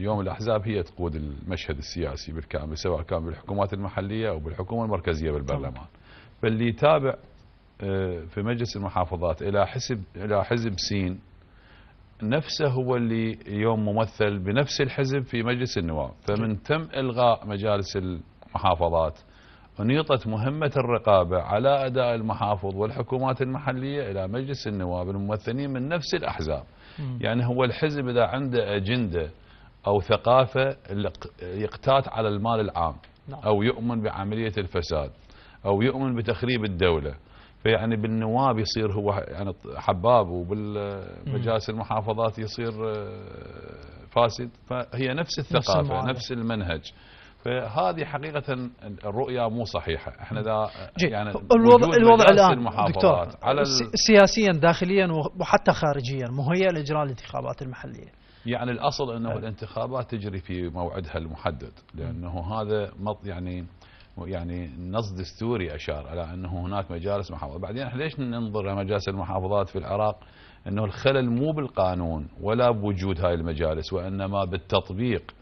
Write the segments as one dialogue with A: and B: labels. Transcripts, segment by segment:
A: اليوم الأحزاب هي تقود المشهد السياسي بالكامل سواء كان بالحكومات المحلية أو بالحكومة المركزية بالبرلمان فاللي يتابع آه، في مجلس المحافظات إلى حزب إلى حزب سين نفسه هو اللي اليوم ممثل بنفس الحزب في مجلس النواب فمن تم إلغاء مجالس المحافظات أنيطت مهمة الرقابة على أداء المحافظ والحكومات المحلية إلى مجلس النواب الممثلين من نفس الأحزاب يعني هو الحزب إذا عنده أجندة أو ثقافة يقتات على المال العام نعم. أو يؤمن بعملية الفساد أو يؤمن بتخريب الدولة فيعني بالنواب يصير هو يعني حباب وبالمجالس المحافظات يصير آه، فاسد فهي نفس الثقافة نفس المنهج فهذه حقيقة الرؤية مو صحيحة احنا ذا يعني الوضع, الوضع الآن دكتور على سياسيا داخليا وحتى خارجيا مهيئ لإجراء الانتخابات المحلية يعني الأصل أنه الانتخابات تجري في موعدها المحدد لأنه هذا يعني يعني نص دستوري أشار إلى أنه هناك مجالس محافظات بعدين احنا ليش ننظر لمجالس المحافظات في العراق أنه الخلل مو بالقانون ولا بوجود هاي المجالس وإنما بالتطبيق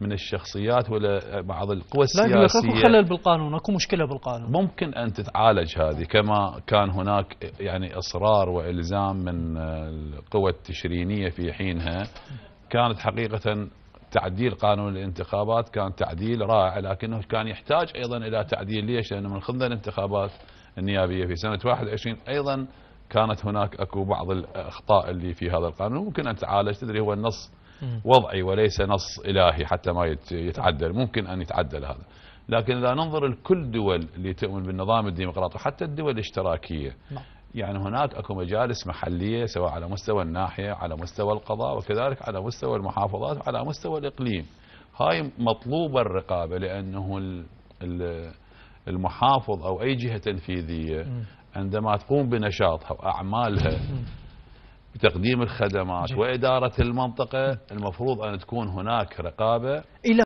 A: من الشخصيات ولا بعض القوى السياسية لا خلل بالقانون أكو مشكلة بالقانون ممكن أن تتعالج هذه كما كان هناك يعني إصرار وإلزام من القوى التشرينية في حينها كانت حقيقة تعديل قانون الانتخابات كان تعديل رائع لكنه كان يحتاج أيضا إلى تعديل ليش لأنه من خلال الانتخابات النيابية في سنة 21 أيضا كانت هناك أكو بعض الأخطاء اللي في هذا القانون ممكن أن تعالج تدري هو النص وضعي وليس نص إلهي حتى ما يتعدل ممكن أن يتعدل هذا لكن إذا ننظر لكل دول اللي تؤمن بالنظام الديمقراطي حتى الدول الاشتراكية نعم. يعني هناك اكو مجالس محلية سواء على مستوى الناحية على مستوى القضاء وكذلك على مستوى المحافظات وعلى مستوى الإقليم هاي مطلوبة الرقابة لأنه المحافظ أو أي جهة تنفيذية عندما تقوم بنشاطها وأعمالها بتقديم الخدمات وإدارة المنطقة المفروض أن تكون هناك رقابة